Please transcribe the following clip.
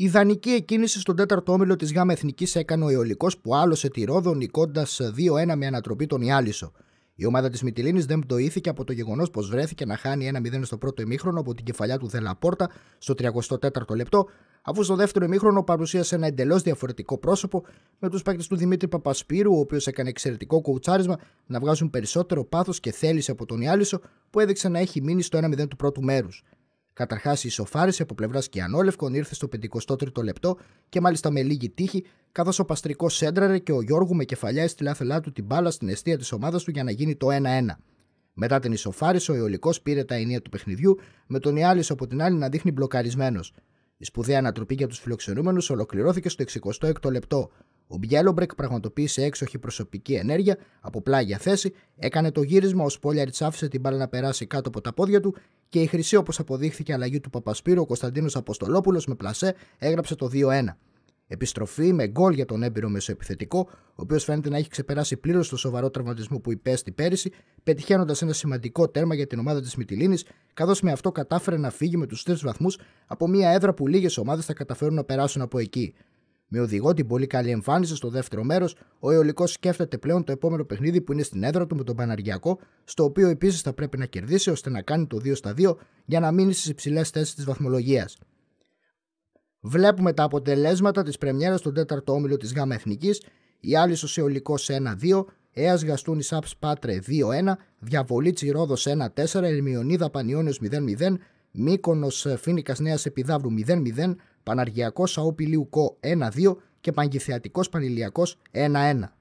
Η ιδανική εκκίνηση στον τέταρτο όμιλο της ΓΑΜΑ Εθνικής έκανε ο Αιωλικός που άλλωσε τη Ρόδο νικώντας 2-1 με ανατροπή τον Ιάλισο. Η ομάδα της Μιτιλίνη δεν πτωήθηκε από το γεγονός πως βρέθηκε να χάνει 1-0 στο πρώτο ημίχρονο από την κεφαλιά του Δελαπόρτα στο 34ο λεπτό, αφού στο δεύτερο ημίχρονο παρουσίασε ένα εντελώς διαφορετικό πρόσωπο με τους παίκτες του Δημήτρη Παπασπύρου, ο οποίος έκανε εξαιρετικό κουουουτσάρισμα να βγάζουν περισσότερο πάθος και θέληση από τον Ιάλισο που έδειξε να έχει μείνει στο 1-0 του πρώτου μέρους. Καταρχάς, ισοφάρισε από πλευράς Κιανόλευκων, ήρθε στο 53ο λεπτό και μάλιστα με λίγη τύχη, καθώς ο Παστρικός σέντραρε και ο Γιώργου με κεφαλιά έστειλε άθελά του την μπάλα στην αιστεία της ομάδας του για να γίνει το 1-1. Μετά την ισοφάριση, ο Ιωλικό πήρε τα ενία του παιχνιδιού, με τον Ιάλης από την άλλη να δείχνει μπλοκαρισμένος. Η σπουδαία ανατροπή για τους φιλοξενούμενους ολοκληρώθηκε στο 66ο λεπτό. Ο Μπιέλομπρεκ πραγματοποίησε έξοχη προσωπική ενέργεια από πλάγια θέση, έκανε το γύρισμα, ο Σπόλιαρη άφησε την μπάλα να περάσει κάτω από τα πόδια του και η χρυσή, όπως αποδείχθηκε, αλλαγή του Παπασπύρου, ο Κωνσταντίνος Αποστολόπουλος με πλασέ έγραψε το 2-1. Επιστροφή με γκολ για τον έμπειρο μεσοεπιθετικό, ο οποίος φαίνεται να έχει ξεπεράσει πλήρως το σοβαρό τραυματισμό που υπέστη πέρυσι, πετυχαίνοντας ένα σημαντικό τέρμα για την ομάδα της Μιτιλίνη, καθώς με αυτό κατάφερε να φύγει με τους τρεις βαθμούς από μια έδρα που λίγες ομάδες θα καταφέρουν να περάσουν από εκεί. Με οδηγό την πολύ καλή εμφάνιση στο δεύτερο μέρος, ο Αιωλικός σκέφτεται πλέον το επόμενο παιχνίδι που είναι στην έδρα του με τον Παναργιακό, στο οποίο επίσης θα πρέπει να κερδίσει ώστε να κάνει το 2 στα 2 για να μείνει στις υψηλές θέσεις της βαθμολογίας. Βλέπουμε τα αποτελέσματα της πρεμιέρας στον 4ο όμιλο της ΓΑΜΑ Εθνικής, η Άλυσος Αιωλικό 1-2, Έας Γαστούνης Σάπ Πάτρε 2-1, Διαβολή Τσιρόδο 1-4, Ελμιονίδα Πανιόνιο 0-0, Μήκονο Φίνικα Επιδαύρου 0-0, παναργιακο Σαοπιλίου Κο Λιουκό 1-2 και Παγκυθεατικός Πανηλιακός 1-1.